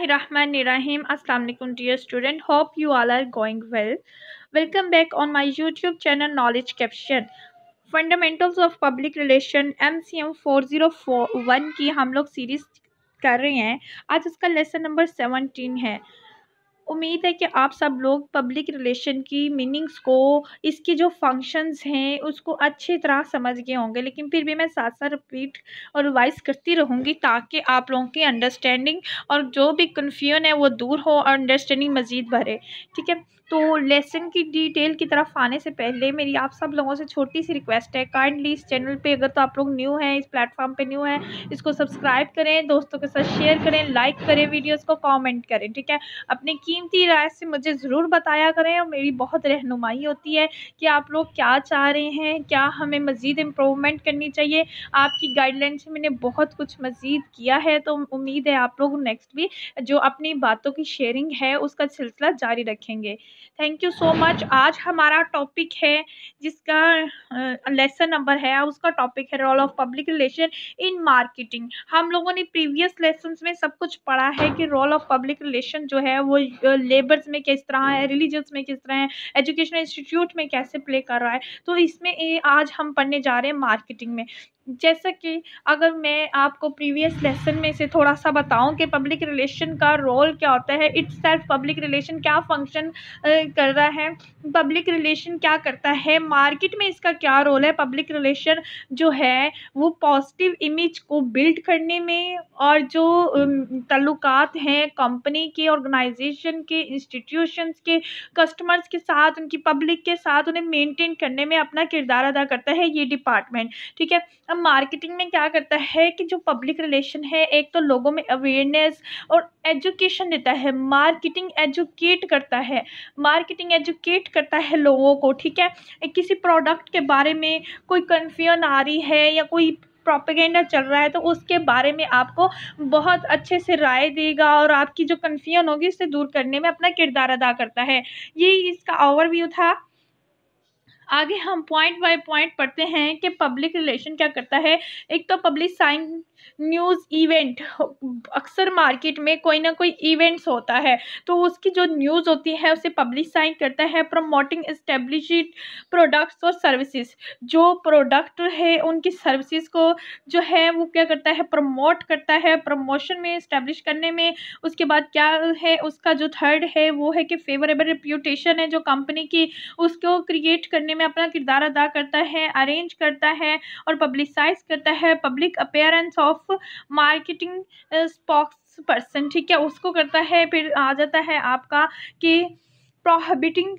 बिस्मिल्लाम अल्लाम dear student hope you all are going well welcome back on my YouTube channel knowledge caption fundamentals of public relation MCM 4041 की हम लोग series कर रहे हैं आज उसका लेसन नंबर सेवनटीन है उम्मीद है कि आप सब लोग पब्लिक रिलेशन की मीनिंग्स को इसके जो फंक्शंस हैं उसको अच्छी तरह समझ गए होंगे लेकिन फिर भी मैं साथ साथ रिपीट और रिवाइज करती रहूँगी ताकि आप लोगों की अंडरस्टैंडिंग और जो भी कन्फ्यूजन है वो दूर हो और अंडरस्टैंडिंग मज़ीद बढ़े ठीक है तो लेसन की डिटेल की तरफ आने से पहले मेरी आप सब लोगों से छोटी सी रिक्वेस्ट है काइंडली इस चैनल पे अगर तो आप लोग न्यू हैं इस प्लेटफॉर्म पे न्यू हैं इसको सब्सक्राइब करें दोस्तों के साथ शेयर करें लाइक करें वीडियोस को कमेंट करें ठीक है अपनी कीमती राय से मुझे ज़रूर बताया करें और मेरी बहुत रहनुमाई होती है कि आप लोग क्या चाह रहे हैं क्या हमें मज़ीद इम्प्रूवमेंट करनी चाहिए आपकी गाइडलाइन से मैंने बहुत कुछ मज़ीद किया है तो उम्मीद है आप लोग नेक्स्ट भी जो अपनी बातों की शेयरिंग है उसका सिलसिला जारी रखेंगे थैंक यू सो मच आज हमारा टॉपिक है जिसका लेसन नंबर है उसका टॉपिक है role of public relation in marketing हम लोगों ने प्रीवियस लेसन में सब कुछ पढ़ा है कि रोल ऑफ पब्लिक रिलेशन जो है वो लेबर्स में किस तरह है रिलीजन्स में किस तरह है एजुकेशन इंस्टीट्यूट में कैसे प्ले कर रहा है तो इसमें आज हम पढ़ने जा रहे हैं मार्केटिंग में जैसा कि अगर मैं आपको प्रीवियस लेसन में से थोड़ा सा बताऊं कि पब्लिक रिलेशन का रोल क्या होता है इट्स सेल्फ पब्लिक रिलेशन क्या फंक्शन कर रहा है पब्लिक रिलेशन क्या करता है मार्केट में इसका क्या रोल है पब्लिक रिलेशन जो है वो पॉजिटिव इमेज को बिल्ड करने में और जो तल्लुकात हैं कंपनी के ऑर्गेनाइजेशन के इंस्टीट्यूशंस के कस्टमर्स के साथ उनकी पब्लिक के साथ उन्हें मेनटेन करने में अपना किरदार अदा करता है ये डिपार्टमेंट ठीक है अब मार्केटिंग में क्या करता है कि जो पब्लिक रिलेशन है एक तो लोगों में अवेयरनेस और एजुकेशन देता है मार्केटिंग एजुकेट करता है मार्केटिंग एजुकेट करता है लोगों को ठीक है किसी प्रोडक्ट के बारे में कोई कन्फ्यूजन आ रही है या कोई प्रोपेगेंडा चल रहा है तो उसके बारे में आपको बहुत अच्छे से राय देगा और आपकी जो कन्फ्यूजन होगी उससे दूर करने में अपना किरदार अदा करता है ये इसका ओवरव्यू था आगे हम पॉइंट बाय पॉइंट पढ़ते हैं कि पब्लिक रिलेशन क्या करता है एक तो पब्लिक साइन न्यूज़ इवेंट अक्सर मार्केट में कोई ना कोई इवेंट्स होता है तो उसकी जो न्यूज़ होती है उसे पब्लिसाइज करता है प्रमोटिंग इस्टेब्लिश प्रोडक्ट्स और सर्विसेज जो प्रोडक्ट है उनकी सर्विसेज को जो है वो क्या करता है प्रमोट करता है प्रमोशन में इस्टेब्लिश करने में उसके बाद क्या है उसका जो थर्ड है वो है कि फेवरेबल रिप्यूटेशन है जो कंपनी की उसको क्रिएट करने में अपना किरदार अदा करता है अरेंज करता है और पब्लिसाइज करता है public appearance of marketing spokes person ठीक है उसको करता है फिर आ जाता है आपका कि प्रोहबिटिंग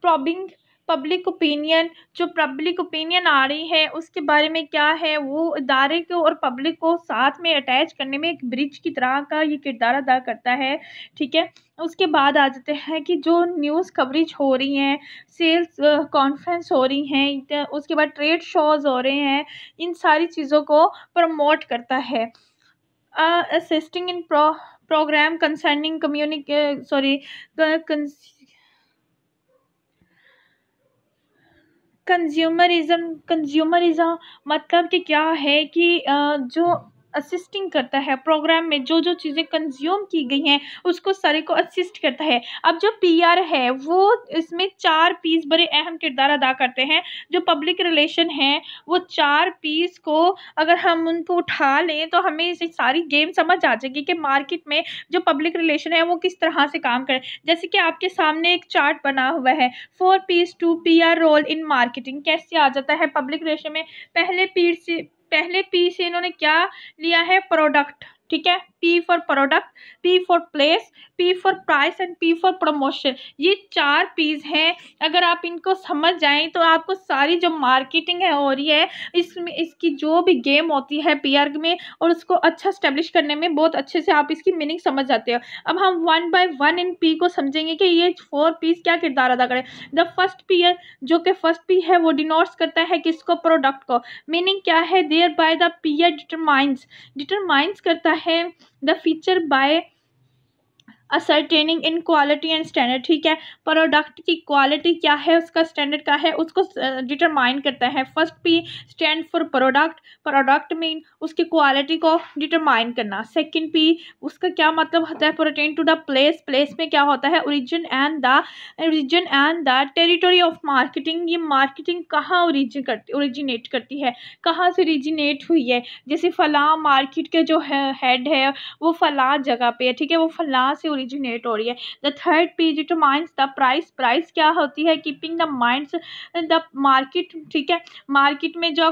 प्रॉबिंग पब्लिक ओपिनियन जो पब्लिक ओपिनियन आ रही है उसके बारे में क्या है वो इदारे को और पब्लिक को साथ में अटैच करने में एक ब्रिज की तरह का ये किरदार अदा करता है ठीक है उसके बाद आ जाते हैं कि जो न्यूज़ कवरेज हो रही हैं सेल्स कॉन्फ्रेंस हो रही हैं उसके बाद ट्रेड शोज़ हो रहे हैं इन सारी चीज़ों को प्रमोट करता है assisting in pro programme concerning communic sorry consumerism consumerism मतलब कि क्या है कि जो असिस्टिंग करता है प्रोग्राम में जो जो चीज़ें कंज्यूम की गई हैं उसको सारे को असिस्ट करता है अब जो पी है वो इसमें चार पीस बड़े अहम किरदार अदा करते हैं जो पब्लिक रिलेशन है वो चार पीस को अगर हम उनको उठा लें तो हमें इसे सारी गेम समझ आ जाएगी कि मार्केट में जो पब्लिक रिलेशन है वो किस तरह से काम करें जैसे कि आपके सामने एक चार्ट बना हुआ है four piece two P role in marketing कैसे आ जाता है पब्लिक रिलेशन में पहले पीर से पहले पी से इन्होंने क्या लिया है प्रोडक्ट ठीक है P for product P for place P for price and P for promotion ये चार पीज हैं अगर आप इनको समझ जाएं तो आपको सारी जो मार्केटिंग है हो रही है इसमें इसकी जो भी गेम होती है पी में और उसको अच्छा स्टेब्लिश करने में बहुत अच्छे से आप इसकी मीनिंग समझ जाते हो अब हम one by one in P को समझेंगे कि ये फोर पीस क्या किरदार अदा करें द फर्स्ट पी है जो कि फर्स्ट पी है वो डिनोट्स करता है किसको प्रोडक्ट को मीनिंग क्या है thereby the P determines determines करता है the feature by ascertaining in quality and standard ठीक है प्रोडक्ट की क्वालिटी क्या है उसका स्टैंडर्ड क्या है उसको डिटरमाइन करता है first P stand for product product mean उसकी क्वालिटी को डिटरमाइन करना सेकंड पी उसका क्या मतलब होता है pertain to the place place में क्या होता है origin and the origin and the territory of marketing ये मार्केटिंग कहाँ ओरिजिन करती ओरिजिनेट करती है कहाँ से ओरिजिनेट हुई है जैसे फलां मार्केट के जो हेड है, है वो फलां जगह पे है ठीक है वो फलां से ओरिजिनेट हो रही है the third P determines the price price क्या होती है keeping the minds the market ठीक है मार्केट में जो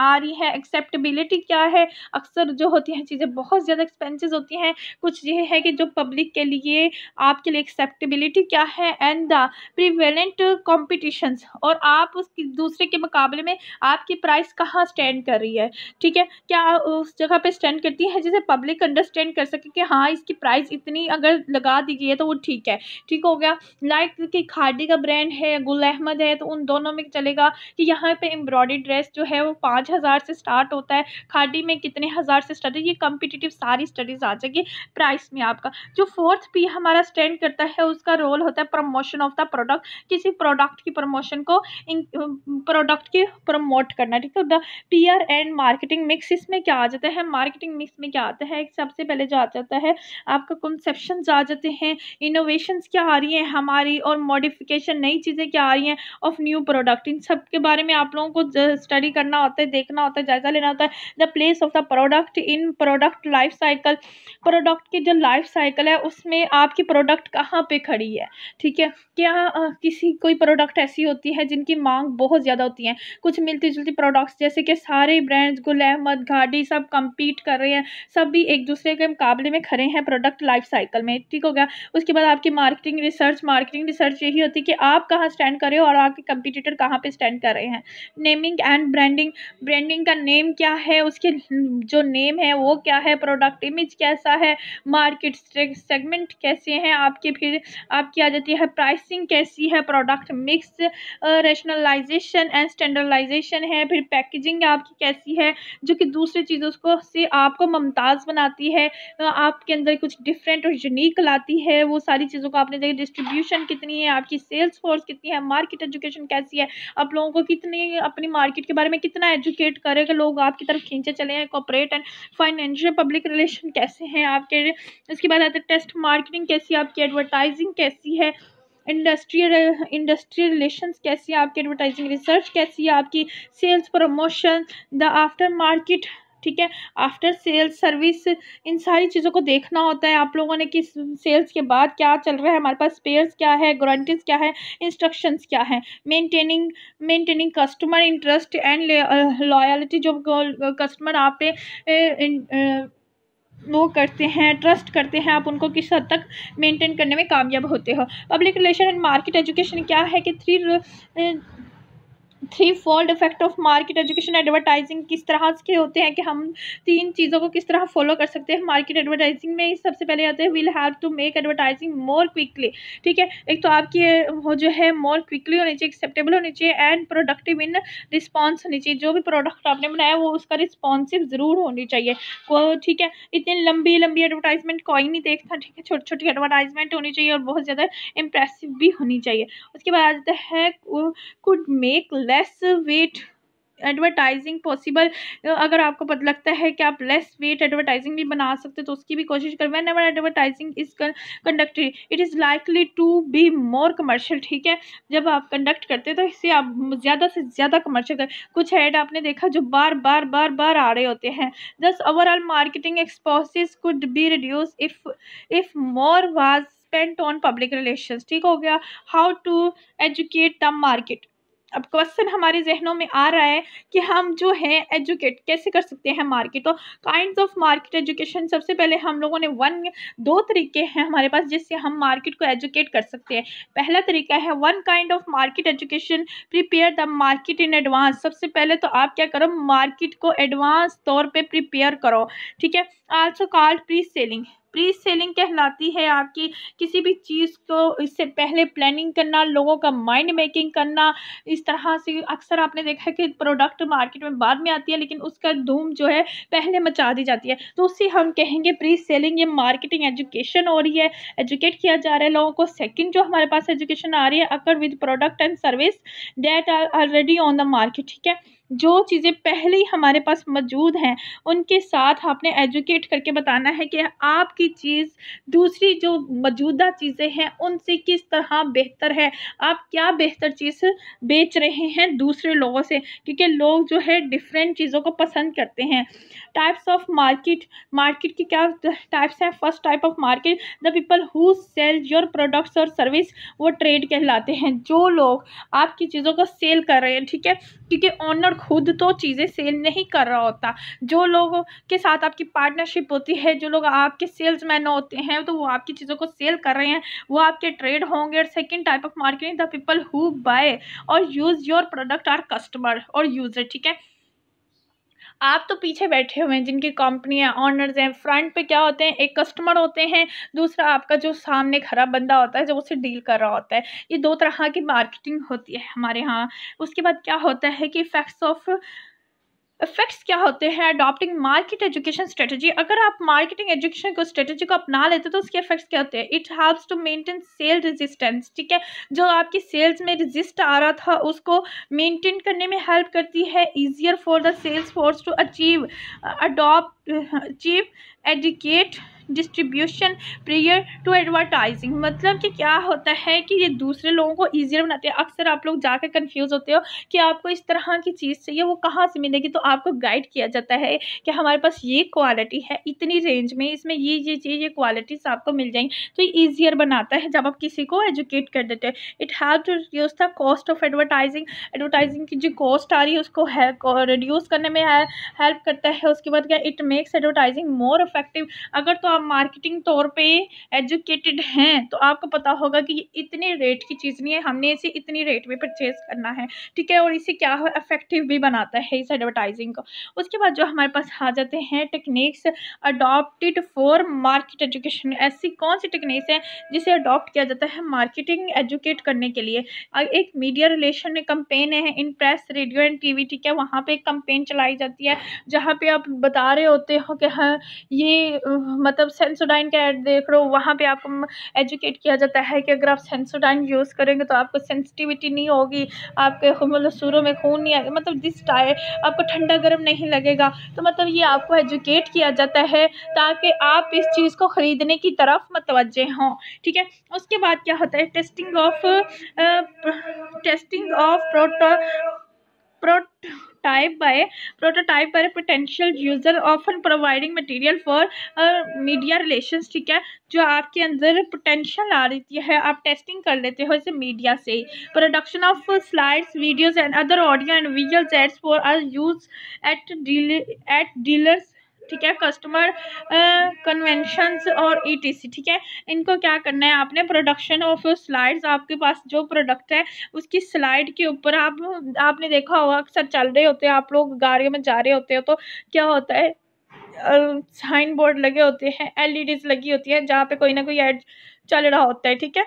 आ रही है एक्सेप्टेबिलिटी क्या है अक्सर जो होती हैं चीज़ें बहुत ज़्यादा एक्सपेंसिव होती हैं कुछ ये है कि जो पब्लिक के लिए आपके लिए एक्सेप्टेबिलिटी क्या है एंड द प्रिवेलेंट कॉम्पिटिशन्स और आप उसकी दूसरे के मुकाबले में आपकी प्राइस कहाँ स्टैंड कर रही है ठीक है क्या उस जगह पे स्टैंड करती है जिसे पब्लिक अंडरस्टैंड कर सके कि हाँ इसकी प्राइस इतनी अगर लगा दी गई है तो वो ठीक है ठीक हो गया लाइक कि खादी का ब्रांड है गुल अहमद है तो उन दोनों में चलेगा कि यहाँ पे एम्ब्रॉयडरी ड्रेस जो है वो पाँच हज़ार से स्टार्ट होता है खादी में कितने हज़ार से स्टार्ट ये कम्पिटिटिव सारी स्टडीज़ आ जाएगी प्राइस में आपका जो फोर्थ पी हमारा स्टैंड करता है उसका रोल होता है प्रमोशन ऑफ द प्रोडक्ट किसी प्रोडक्ट की प्रमोशन को प्रोडक्ट की प्रमोट करना ठीक है the R and marketing mix इसमें क्या आ जाता है मार्केटिंग मिक्स में क्या आता है सबसे पहले जो आ जाता है आपका कंसेप्शन आ जाते हैं इनोवेशन क्या आ रही हैं हमारी और मॉडिफिकेशन नई चीज़ें क्या आ रही हैं ऑफ न्यू प्रोडक्ट इन सब के बारे में आप लोगों को स्टडी करना होता है देखना होता है जायज़ा लेना होता है the place of the product in product life cycle product की जो लाइफ साइकिल है उसमें आपकी प्रोडक्ट कहाँ पर खड़ी है ठीक है क्या किसी कोई प्रोडक्ट ऐसी होती है जिनकी मांग बहुत ज़्यादा होती है कुछ मिलती जुलती प्रोडक्ट्स जैसे कि सारे ब्रांड्स गुल अहमद घाटी सब कम्पीट कर रहे हैं सब भी एक दूसरे के मुकाबले में खड़े हैं प्रोडक्ट लाइफ साइकिल में ठीक होगा उसके बाद आपकी मार्केटिंग रिसर्च मार्केटिंग रिसर्च यही होती है कि आप कहाँ स्टैंड कर रहे हो और आपके कंपिटिटर कहाँ पर स्टैंड कर रहे हैं नेमिंग एंड ब्रांडिंग ब्रांडिंग का नेम क्या है उसके जो नेम है वो क्या है प्रोडक्ट इमेज कैसा है मार्केट सेगमेंट कैसे हैं आपके फिर आपकी आ जाती है प्राइसिंग कैसी है product mix rationalisation and standardisation है फिर पैकेजिंग आपकी कैसी है जो कि दूसरी चीज़ों को से आपको मुमताज़ बनाती है आपके अंदर कुछ डिफरेंट और यूनिक निकल आती है वो सारी चीज़ों को आपने देखिए डिस्ट्रीब्यूशन कितनी है आपकी सेल्स फोर्स कितनी है मार्केट एजुकेशन कैसी है आप लोगों को कितनी अपनी मार्केट के बारे में कितना एजुकेट करें कि लोग आपकी तरफ खींचे चले हैं corporate and financial public relation कैसे हैं आपके इसके बाद आते टेस्ट मार्केटिंग कैसी है आपकी एडवर्टाइजिंग कैसी है इंडस्ट्रियल इंडस्ट्रियल रिलेशन कैसी है आपकी एडवर्टाइजिंग रिसर्च कैसी है आपकी sales promotion the after market ठीक है आफ्टर सेल्स सर्विस इन सारी चीज़ों को देखना होता है आप लोगों ने कि सेल्स के बाद क्या चल रहा है हमारे पास स्पेयर्स क्या है गारंटीज क्या है इंस्ट्रक्शंस क्या है maintaining maintaining customer interest and loyalty जो कस्टमर आप पे वो करते हैं ट्रस्ट करते हैं आप उनको किस हद तक मेंटेन करने में कामयाब होते हो public relation and market education क्या है कि three three fold effect of market education advertising किस तरह के होते हैं कि हम तीन चीज़ों को किस तरह फॉलो कर सकते हैं मार्केट एडवर्टाइजिंग में सबसे पहले आते हैं will have to make advertising more quickly ठीक है एक तो आपकी वो जो है मोर क्विकली होनी चाहिए एक्सेप्टेबल होनी चाहिए एंड प्रोडक्टिव इन रिस्पॉन्स होनी चाहिए जो भी प्रोडक्ट आपने बनाया वो उसका रिस्पॉन्सिव ज़रूर होनी चाहिए ठीक है इतनी लंबी लंबी एडवर्टाइजमेंट कोई नहीं देखता ठीक है छोटी छोटी एडवर्टाइजमेंट होनी चाहिए और बहुत ज़्यादा इंप्रेसिव भी होनी चाहिए उसके बाद आ जाता है could make less less weight advertising possible अगर आपको पता लगता है कि आप लेस वेट एडवर्टाइजिंग भी बना सकते तो उसकी भी कोशिश करें when ever advertising is conducted it is likely to be more commercial ठीक है जब आप कंडक्ट करते तो इससे आप ज़्यादा से ज़्यादा कमर्शियल करें कुछ ऐड आपने देखा जो बार बार बार बार आ रहे होते हैं thus overall marketing expenses could be reduce if if more was spent on public relation ठीक हो गया how to educate the market अब क्वेश्चन हमारे जहनों में आ रहा है कि हम जो है एजुकेट कैसे कर सकते हैं मार्केट तो काइंड ऑफ मार्केट एजुकेशन सबसे पहले हम लोगों ने वन दो तरीके हैं हमारे पास जिससे हम मार्केट को एजुकेट कर सकते हैं पहला तरीका है one kind of market education prepare the market in advance सबसे पहले तो आप क्या करो मार्केट को एडवांस तौर पर प्रिपेयर करो ठीक है also called pre selling pre selling कहलाती है आपकी किसी भी चीज़ को इससे पहले प्लानिंग करना लोगों का माइंड मेकिंग करना इस तरह से अक्सर आपने देखा है कि प्रोडक्ट मार्केट में बाद में आती है लेकिन उसका धूम जो है पहले मचा दी जाती है तो उसी हम कहेंगे प्री सेलिंग ये मार्केटिंग एजुकेशन हो रही है एजुकेट किया जा रहा है लोगों को सेकेंड जो हमारे पास एजुकेशन आ रही है acquaint with product and service that are already on the market ठीक है जो चीज़ें पहले ही हमारे पास मौजूद हैं उनके साथ आपने एजुकेट करके बताना है कि आपकी चीज़ दूसरी जो मौजूदा चीज़ें हैं उनसे किस तरह बेहतर है आप क्या बेहतर चीज़ बेच रहे हैं दूसरे लोगों से क्योंकि लोग जो है डिफरेंट चीज़ों को पसंद करते हैं टाइप्स ऑफ मार्केट मार्केट की क्या टाइप्स हैं first type of market the people who sell your products और सर्विस वो ट्रेड कहलाते हैं जो लोग आपकी चीज़ों को सेल कर रहे हैं ठीक है क्योंकि ऑनर खुद तो चीज़ें सेल नहीं कर रहा होता जो लोगों के साथ आपकी पार्टनरशिप होती है जो लोग आपके सेल्स मैन होते हैं तो वो आपकी चीज़ों को सेल कर रहे हैं वो आपके ट्रेड होंगे और second type of marketing the people who buy और use your product are customer और यूज़र ठीक है आप तो पीछे बैठे हुए हैं जिनकी कंपनियाँ ऑनर्स हैं फ्रंट पे क्या होते हैं एक कस्टमर होते हैं दूसरा आपका जो सामने खराब बंदा होता है जो उसे डील कर रहा होता है ये दो तरह की मार्केटिंग होती है हमारे यहाँ उसके बाद क्या होता है कि फैक्ट्स ऑफ इफेक्ट्स क्या होते हैं अडॉप्टिंग मार्केट एजुकेशन स्ट्रेटजी अगर आप मार्केटिंग एजुकेशन को स्ट्रेटजी को अपना लेते तो उसके इफेक्ट्स क्या होते हैं it helps to maintain sale resistance ठीक है जो आपकी सेल्स में रेजिस्ट आ रहा था उसको मेंटेन करने में हेल्प करती है easier for the sales force to achieve adopt achieve adequate distribution prior to advertising मतलब कि क्या होता है कि ये दूसरे लोगों को ईजियर बनाते हैं अक्सर आप लोग जाकर कन्फ्यूज़ होते हो कि आपको इस तरह की चीज़ चाहिए वो कहाँ से मिलेगी तो आपको गाइड किया जाता है कि हमारे पास ये क्वालिटी है इतनी रेंज में इसमें ये ये चीज़ ये क्वालिटीज आपको मिल जाएंगी तो ये ईजियर बनाता है जब आप किसी को एजुकेट कर देते हो it help to reduce the cost of advertising advertising की जो कॉस्ट आ रही है उसको रिड्यूस करने में हेल्प करता है उसके बाद क्या it makes advertising more effective अगर तो आप मार्केटिंग तौर पे एजुकेटेड हैं तो आपको पता होगा कि ये इतने रेट की चीज़ नहीं है हमने इसे इतनी रेट में परचेज़ करना है ठीक है और इसे क्या हो इफेक्टिव भी बनाता है इस एडवर्टाइजिंग को उसके बाद जो हमारे पास आ जाते हैं techniques adopted for market education ऐसी कौन सी टेक्निक्स हैं जिसे अडॉप्ट किया जाता है मार्केटिंग एजुकेट करने के लिए एक मीडिया रिलेशन कंपेन है in press radio and T ठीक है वहाँ पर एक कंपेन चलाई जाती है जहाँ पे आप बता रहे होते हो कि हाँ ये मतलब मतलब सेंसोडाइन का एड देख रहे हो वहाँ पे आपको एजुकेट किया जाता है कि अगर आप सेंसोडाइन यूज़ करेंगे तो आपको सेंसिटिविटी नहीं होगी आपके मतलब सुरों में खून नहीं आएगा मतलब दिस टाइप आपको ठंडा गर्म नहीं लगेगा तो मतलब ये आपको एजुकेट किया जाता है ताकि आप इस चीज़ को ख़रीदने की तरफ मतवजह हों ठीक है उसके बाद क्या होता है testing of testing of proto prot prototype by prototype by potential user often providing material for uh, media relations ठीक है जो आपके अंदर पोटेंशियल आ रही है आप टेस्टिंग कर लेते हो इसे मीडिया से production of slides videos and other audio and visual aids for our use at deal at dealers ठीक है कस्टमर कन्वेंशंस और ईटीसी e ठीक है इनको क्या करना है आपने प्रोडक्शन ऑफ स्लाइड्स आपके पास जो प्रोडक्ट है उसकी स्लाइड के ऊपर आप आपने देखा होगा अक्सर चल रहे होते हैं आप लोग गाड़ियों में जा रहे होते हो तो क्या होता है साइन बोर्ड लगे होते हैं एलईडीज e लगी होती है जहाँ पे कोई ना कोई ऐड चल रहा होता है ठीक है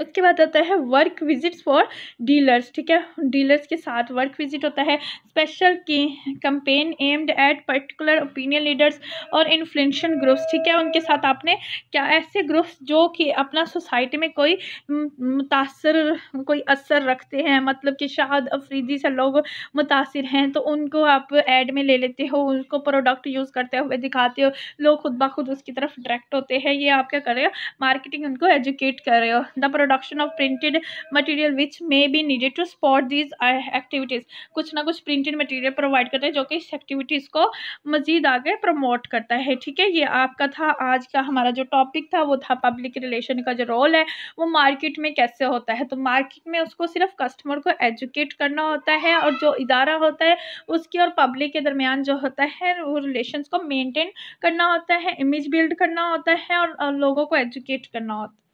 उसके बाद आता है वर्क विजिट्स फॉर डीलर्स ठीक है डीलर्स के साथ वर्क विजिट होता है special campaign aimed at particular opinion leaders और इन्फ्लुशन ग्रुप्स ठीक है उनके साथ आपने क्या ऐसे ग्रुप्स जो कि अपना सोसाइटी में कोई मुतासर कोई असर रखते हैं मतलब कि शाद अफरीदी से लोग मुतासर हैं तो उनको आप एड में ले लेते हो उनको प्रोडक्ट यूज़ करते हुए दिखाते हो लोग खुद ब खुद उसकी तरफ अट्रैक्ट होते हैं ये आप क्या कर रहे हो मार्केटिंग उनको एजुकेट कर रहे हो the production of printed material which may be needed to support these activities कुछ ना कुछ प्रिंटेड मटेरियल प्रोवाइड करता है जो कि इस एक्टिविटीज़ को मज़ीद आगे प्रमोट करता है ठीक है ये आपका था आज का हमारा जो टॉपिक था वो था पब्लिक रिलेशन का जो रोल है वो मार्केट में कैसे होता है तो मार्केट में उसको सिर्फ कस्टमर को एजुकेट करना होता है और जो इदारा होता है उसकी और पब्लिक के दरमियान जो होता है वो रिलेशन को मेनटेन करना होता है इमेज बिल्ड करना होता है और लोगों को एजुकेट करना होता है